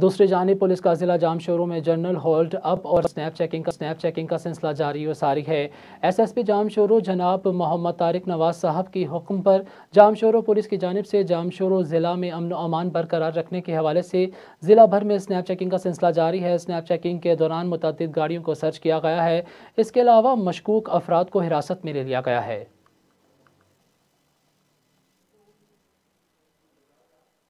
दूसरी जानब पुलिस का ज़िला जाम शोरों में जनरल होल्ड अप और स्नैप चेकिंग का स्नैप चेकिंग का सिलसिला जारी और सारी है एस एस पी जामशोरों जनाब मोहम्मद तारिक नवाज साहब की हुक्म पर जाम शोरों पुलिस की जानब से जाम शोरों ज़िला में अमन अमान बरकरार रखने के हवाले से ज़िला भर में स्नैप चेकिंग का सिलसिला जारी है स्नैप चेकिंग के दौरान मुतद गाड़ियों को सर्च किया गया है इसके अलावा मशकूक अफराद को हिरासत में ले लिया गया है